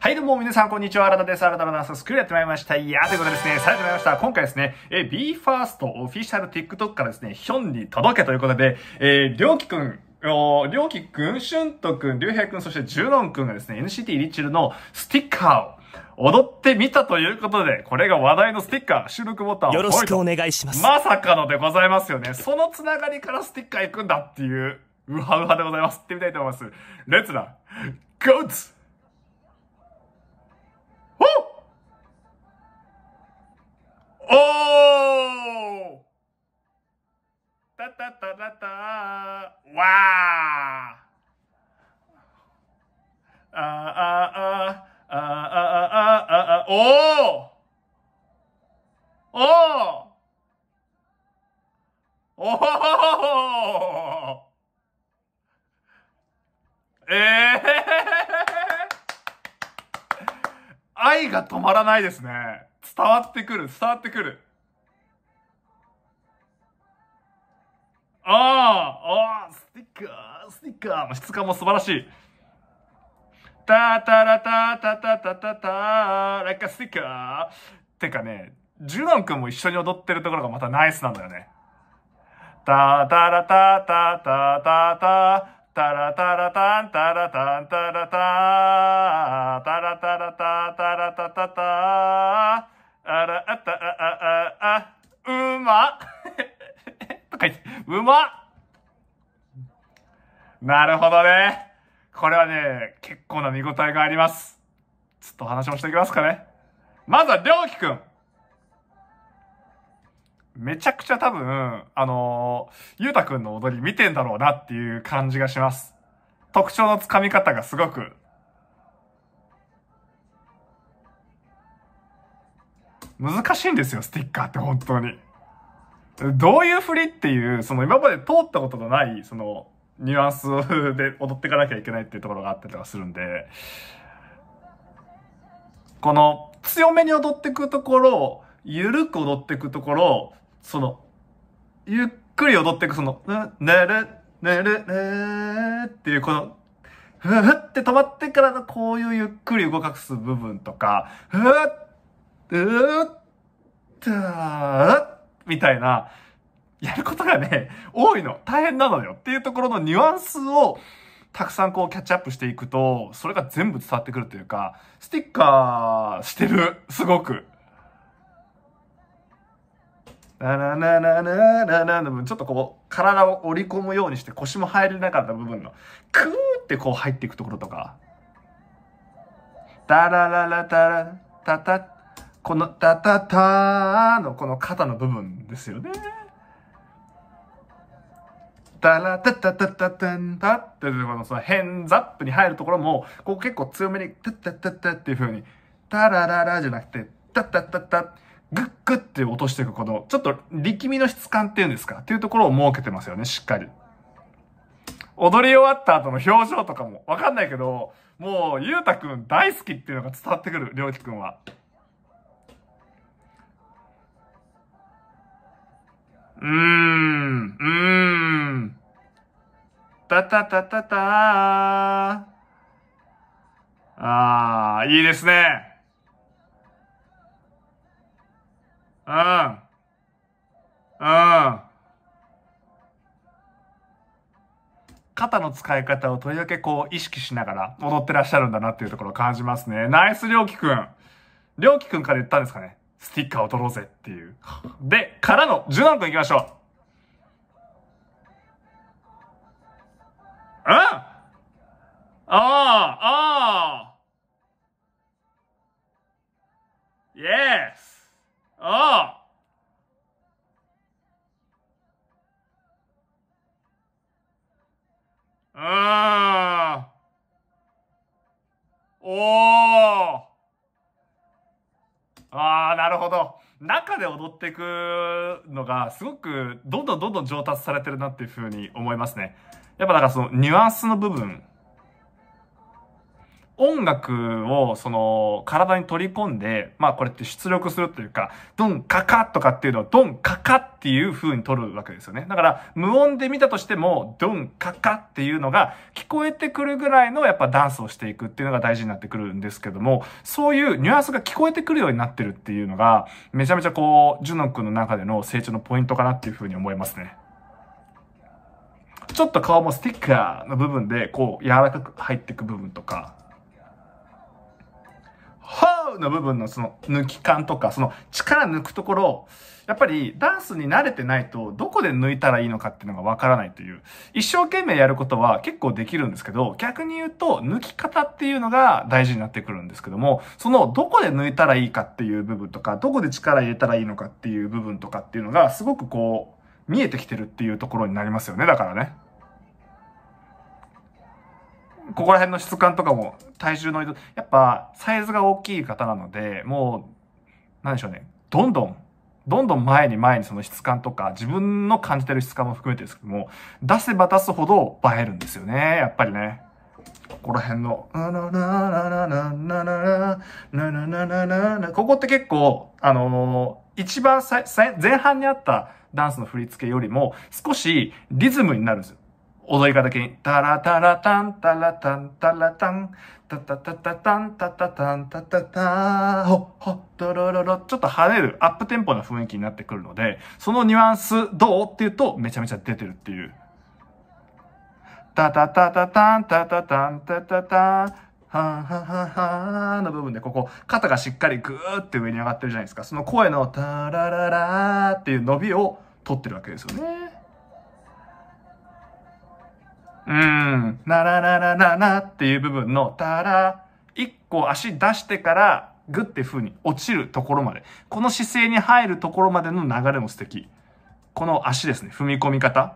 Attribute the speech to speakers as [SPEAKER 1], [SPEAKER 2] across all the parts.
[SPEAKER 1] はい、どうも皆さん、こんにちは。新田です。新田のダンススクールやってまいりました。いやー、ということでですね、さってまいりました。今回ですね、え BE:FIRST オフィシャル TikTok からですね、ヒョンに届けということで、えー、りょうきくん、おりょうきくん、しゅんとくん、りゅうへいくん、そしてじゅうのんくんがですね、NCT リッチルのスティッカーを踊ってみたということで、これが話題のスティッカー、収録ボタンをよろしくお願いします。まさかのでございますよね。そのつながりからスティッカー行くんだっていう、うはうはでございます。行ってみたいと思います。レッツラ、ゴーツ Oh! Da, da, da, da, da. Wow! Uh, uh, uh, uh, uh, uh, uh, uh, uh, oh! Oh! Oh! Eh! が止まらないですね。伝わってくる、伝わってくる。ああ、ああ、スティッカー、スティッカー。質感も素晴らしい。タタラタタタタタタラッカスティッカー。てかね、ジュノン君も一緒に踊ってるところがまたナイスなんだよね。タタラタタタタタタラタラタンタラタンタラタタラタラタタラタタタあらあたあああうまとか言ってうまなるほどねこれはね結構な見応えがありますちょっと話もしていきますかねまずはりょうきくんめちゃくちゃ多分、あのー、ゆうたくんの踊り見てんだろうなっていう感じがします。特徴のつかみ方がすごく。難しいんですよ、スティッカーって本当に。どういう振りっていう、その今まで通ったことのない、その、ニュアンスで踊っていかなきゃいけないっていうところがあったりとかするんで、この強めに踊っていくところ、ゆるく踊っていくところ、その、ゆっくり踊っていくその、な、なる、なる、なーっていうこの、ふふって止まってからのこういうゆっくり動かす部分とか、ふふうっ、たみたいな、やることがね、多いの。大変なのよ。っていうところのニュアンスを、たくさんこうキャッチアップしていくと、それが全部伝わってくるというか、スティッカーしてる、すごく。ななななななななちょっとこう体を折り込むようにして腰も入れなかった部分のクーってこう入っていくところとかダラララタラタタこのタタタのこの肩の部分ですよねダラタタタタタンタってこのその変ザップに入るところもこう結構強めにタタタタっていう風にタラララじゃなくてタタタタタグッグッって落としていくこの、ちょっと力みの質感っていうんですかっていうところを設けてますよね、しっかり。踊り終わった後の表情とかも、わかんないけど、もう、ゆうたくん大好きっていうのが伝わってくる、りょうきくんは。うーん、うーん。たたたたたー。あー、いいですね。ああ。ああ。肩の使い方をとりわけこう意識しながら踊ってらっしゃるんだなっていうところを感じますね。ナイスりょうきくん。りょうきくんから言ったんですかね。スティッカーを取ろうぜっていう。で、からの17分いきましょう。うんああああイエスああおああなるほど中で踊っていくのがすごくどんどんどんどん上達されてるなっていうふうに思いますねやっぱだからそのニュアンスの部分音楽をその体に取り込んで、まあこれって出力するというか、ドンカカとかっていうのをドンカカっていう風に取るわけですよね。だから無音で見たとしても、ドンカカっていうのが聞こえてくるぐらいのやっぱダンスをしていくっていうのが大事になってくるんですけども、そういうニュアンスが聞こえてくるようになってるっていうのが、めちゃめちゃこう、ジュノ君の中での成長のポイントかなっていう風に思いますね。ちょっと顔もスティッカーの部分でこう柔らかく入っていく部分とか、ほうの部分のその抜き感とか、その力抜くところ、やっぱりダンスに慣れてないとどこで抜いたらいいのかっていうのがわからないという。一生懸命やることは結構できるんですけど、逆に言うと抜き方っていうのが大事になってくるんですけども、そのどこで抜いたらいいかっていう部分とか、どこで力入れたらいいのかっていう部分とかっていうのがすごくこう、見えてきてるっていうところになりますよね、だからね。ここら辺の質感とかも体重の移動、やっぱサイズが大きい方なので、もう、なんでしょうね、どんどん、どんどん前に前にその質感とか、自分の感じてる質感も含めてですけども、出せば出すほど映えるんですよね、やっぱりね。ここら辺の、ここって結構、あのー、一番前半にあったダンスの振り付けよりも、少しリズムになるんですよ。踊り方的に、タラタラタン、タラタン、タラタン、タタタタタン、タタタン、タタタン、ほ、ほ、ドロロロ、ちょっと跳ねるアップテンポな雰囲気になってくるので、そのニュアンスどうっていうと、めちゃめちゃ出てるっていう。タタタタタン、タタタン、タタタン、はんはんはんはんの部分で、ここ、肩がしっかりグーって上に上がってるじゃないですか。その声のタラララーっていう伸びを取ってるわけですよね。うん、なららららなっていう部分の、たら、一個足出してから、グって風に落ちるところまで。この姿勢に入るところまでの流れも素敵。この足ですね、踏み込み方。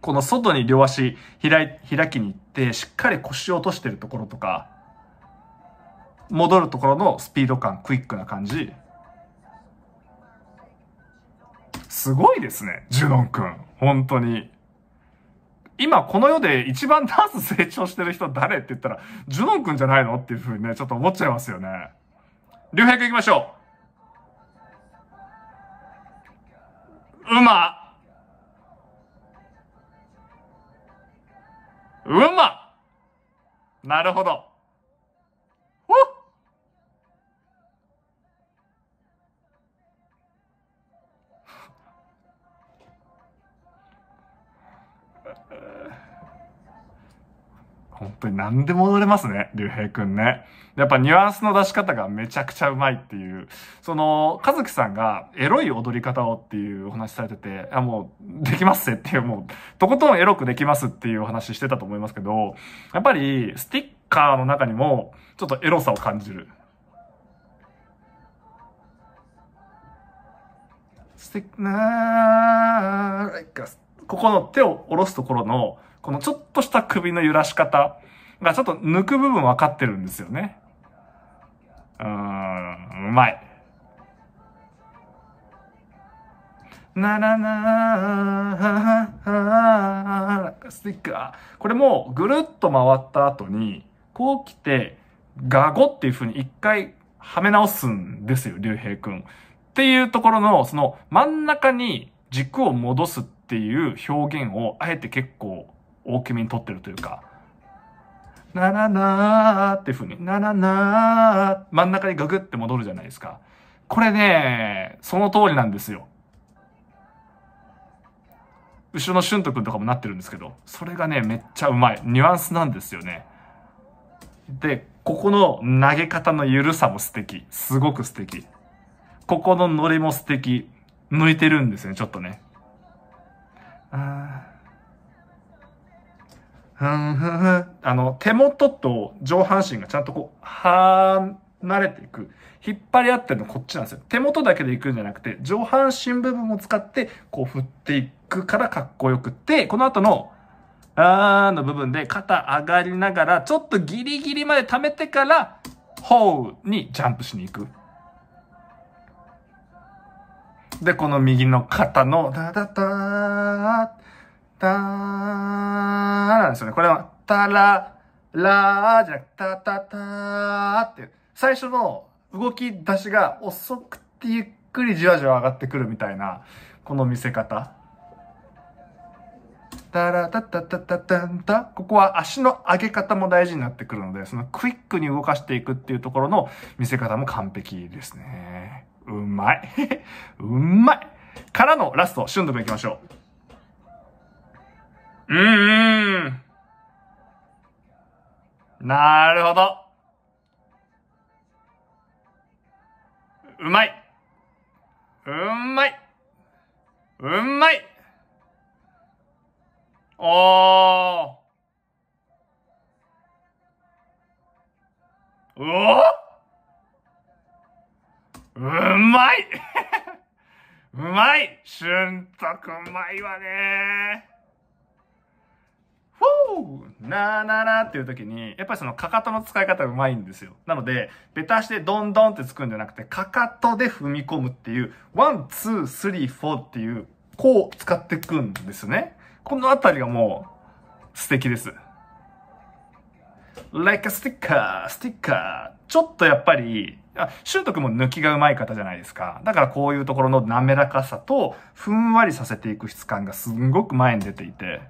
[SPEAKER 1] この外に両足開開きに行って、しっかり腰を落としてるところとか、戻るところのスピード感、クイックな感じ。すごいですね、ジュノン君。本当に。今この世で一番ダンス成長してる人誰って言ったら、ジュノン君じゃないのっていうふうにね、ちょっと思っちゃいますよね。竜兵君行きましょう。うま。うま。なるほど。本当に何でも踊れますね、竜兵くんね。やっぱニュアンスの出し方がめちゃくちゃうまいっていう、その、和樹さんがエロい踊り方をっていうお話されてて、あ、もう、できますってっていう、もう、とことんエロくできますっていうお話してたと思いますけど、やっぱり、スティッカーの中にも、ちょっとエロさを感じる。スティッカー、ここの手を下ろすところの、このちょっとした首の揺らし方がちょっと抜く部分分かってるんですよね。うーん、うまい。ならなー、スティック。ー。これもぐるっと回った後に、こう来て、ガゴっていう風に一回はめ直すんですよ、竜兵くん。っていうところの、その真ん中に軸を戻すっていう表現を、あえて結構大きめに取ってるというか、なななーっていう風に、なななー、真ん中にガグって戻るじゃないですか。これね、その通りなんですよ。後ろの俊斗くんとかもなってるんですけど、それがね、めっちゃうまい。ニュアンスなんですよね。で、ここの投げ方の緩さも素敵。すごく素敵。ここのノリも素敵。抜いてるんですよね、ちょっとね。あーふんふんふん。あの、手元と上半身がちゃんとこう、離れていく。引っ張り合ってるのこっちなんですよ。手元だけでいくんじゃなくて、上半身部分も使って、こう振っていくからかっこよくって、この後の、あーの部分で肩上がりながら、ちょっとギリギリまで溜めてから、ほうにジャンプしに行く。で、この右の肩の、だだだー、たーなんですよね。これは、たら、らーじゃなくて、たたたーっていう。最初の動き出しが遅くてゆっくりじわじわ上がってくるみたいな、この見せ方。たらたたたたたんた。ここは足の上げ方も大事になってくるので、そのクイックに動かしていくっていうところの見せ方も完璧ですね。うまい。うまい。からのラスト、シュンド君いきましょう。うんうん。なるほど。うまい。うんまい。うんまい。おー。うおうまい うまいんとくうまいわねなーなーなーっていう時に、やっぱりそのかかとの使い方うまいんですよ。なので、ベタ足でどんどんってつくんじゃなくて、かかとで踏み込むっていう、ワン、ツー、スリー、フォーっていう、こう使っていくんですね。このあたりがもう、素敵です。like a sticker, sticker. ちょっとやっぱり、あ、シュート君も抜きがうまい方じゃないですか。だからこういうところの滑らかさと、ふんわりさせていく質感がすんごく前に出ていて、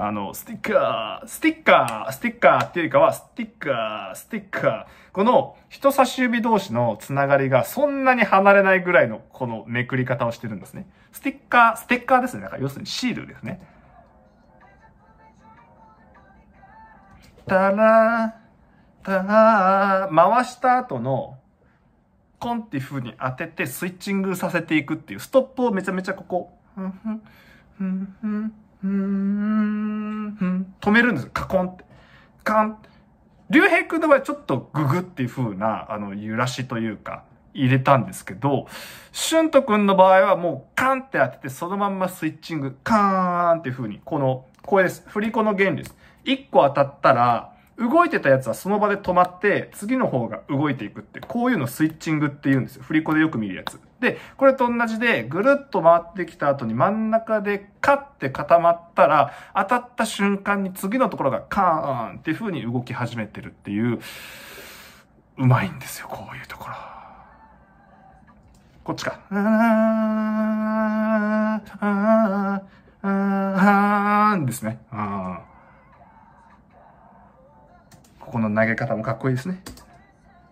[SPEAKER 1] あの、スティッカー、スティッカー、スティッカーっていうよりかは、スティッカー、スティッカー。この人差し指同士のつながりがそんなに離れないぐらいのこのめくり方をしてるんですね。スティッカー、ステッカーですね。だから要するにシールですね。たらたら回した後の、コンっていう風に当ててスイッチングさせていくっていう、ストップをめちゃめちゃここ、ふんふん、ふんふん、うん、止めるんですよ。カコンって。カン。竜兵くんの場合ちょっとググっていう風な、あの、揺らしというか、入れたんですけど、俊斗くんの場合はもうカンって当てて、そのまんまスイッチング、カーンっていう風に、この、これです。振り子の原理です。一個当たったら、動いてたやつはその場で止まって、次の方が動いていくって、こういうのスイッチングって言うんですよ。振り子でよく見るやつ。で、これと同じで、ぐるっと回ってきた後に真ん中でカッて固まったら、当たった瞬間に次のところがカーンっていう風に動き始めてるっていう、うまいんですよ、こういうところ。こっちか。あー、あー、あー、ですね。ここの投げ方もかっこいいですね。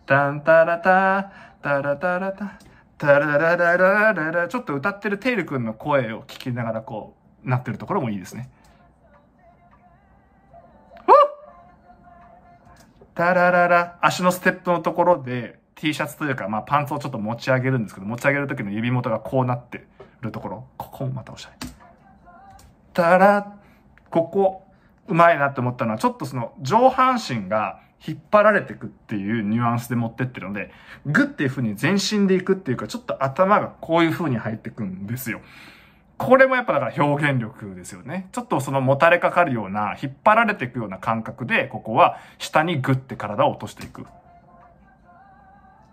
[SPEAKER 1] タンタラタ、タラタラタ。タララララララちょっと歌ってるテイル君の声を聞きながらこうなってるところもいいですね。タララ足のステップのところで T シャツというか、まあ、パンツをちょっと持ち上げるんですけど持ち上げる時の指元がこうなってるところここもまたおしゃれ。たらここうまいなって思ったのは、ちょっとその上半身が引っ張られてくっていうニュアンスで持ってってるので、グっていう風に全身でいくっていうか、ちょっと頭がこういう風に入ってくんですよ。これもやっぱだから表現力ですよね。ちょっとそのもたれかかるような、引っ張られていくような感覚で、ここは下にグって体を落としていく。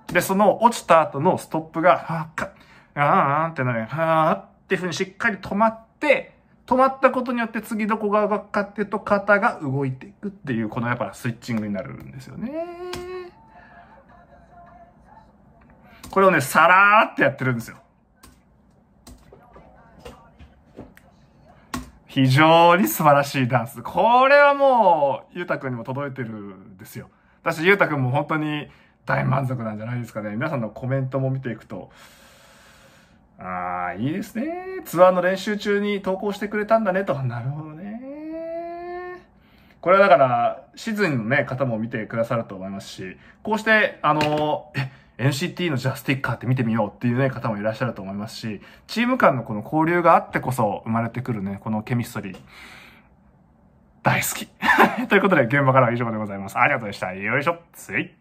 [SPEAKER 1] で、その落ちた後のストップが、はっか、あーってなる、はあっていう風にしっかり止まって、止まったことによって次どこがくかっていうと肩が動いていくっていうこのやっぱスイッチングになるんですよね。これをね、さらーってやってるんですよ。非常に素晴らしいダンス。これはもう、ゆうたくんにも届いてるんですよ。私、ゆうたくんも本当に大満足なんじゃないですかね。皆さんのコメントも見ていくと、あーいいですね。ツアーの練習中に投稿してくれたんだねと。なるほどね。これはだから、シズンのね、方も見てくださると思いますし、こうして、あの、NCT のジャスティッカーって見てみようっていうね、方もいらっしゃると思いますし、チーム間のこの交流があってこそ生まれてくるね、このケミストリー。大好き。ということで、現場からは以上でございます。ありがとうございました。よいしょ。つい。